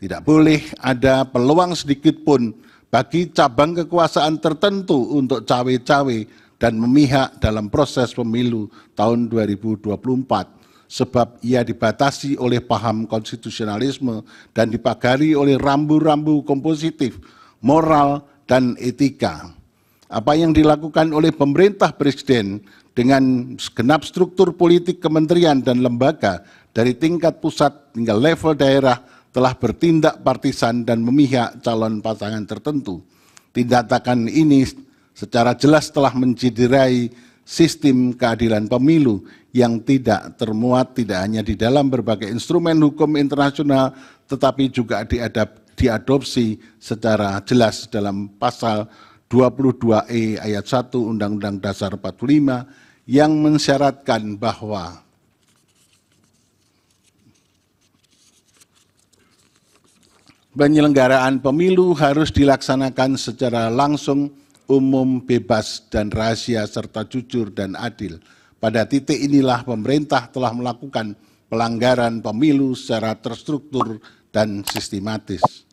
Tidak boleh ada peluang sedikit pun bagi cabang kekuasaan tertentu untuk cawe-cawe dan memihak dalam proses pemilu tahun 2024 sebab ia dibatasi oleh paham konstitusionalisme dan dipagari oleh rambu-rambu kompositif, moral, dan etika. Apa yang dilakukan oleh pemerintah presiden dengan segenap struktur politik kementerian dan lembaga dari tingkat pusat hingga level daerah telah bertindak partisan dan memihak calon pasangan tertentu. Tindakan ini secara jelas telah menciderai sistem keadilan pemilu yang tidak termuat tidak hanya di dalam berbagai instrumen hukum internasional tetapi juga diadap, diadopsi secara jelas dalam pasal 22E ayat 1 Undang-Undang Dasar 45 yang mensyaratkan bahwa penyelenggaraan pemilu harus dilaksanakan secara langsung, umum, bebas, dan rahasia, serta jujur dan adil. Pada titik inilah pemerintah telah melakukan pelanggaran pemilu secara terstruktur dan sistematis.